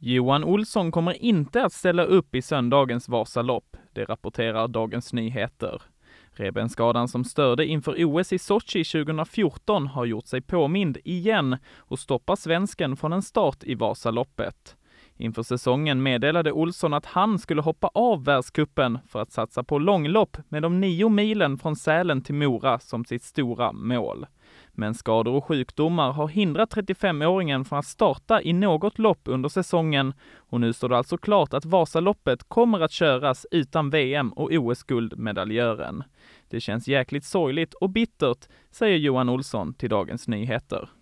Johan Olsson kommer inte att ställa upp i söndagens Vasalopp, det rapporterar Dagens Nyheter. Rebenskadan som störde inför OS i Sochi 2014 har gjort sig påmind igen och stoppar svensken från en start i Vasaloppet. Inför säsongen meddelade Olsson att han skulle hoppa av världskuppen för att satsa på långlopp med de nio milen från Sälen till Mora som sitt stora mål. Men skador och sjukdomar har hindrat 35-åringen från att starta i något lopp under säsongen och nu står det alltså klart att Vasaloppet kommer att köras utan VM och OS-guldmedaljören. Det känns jäkligt sorgligt och bittert, säger Johan Olsson till Dagens Nyheter.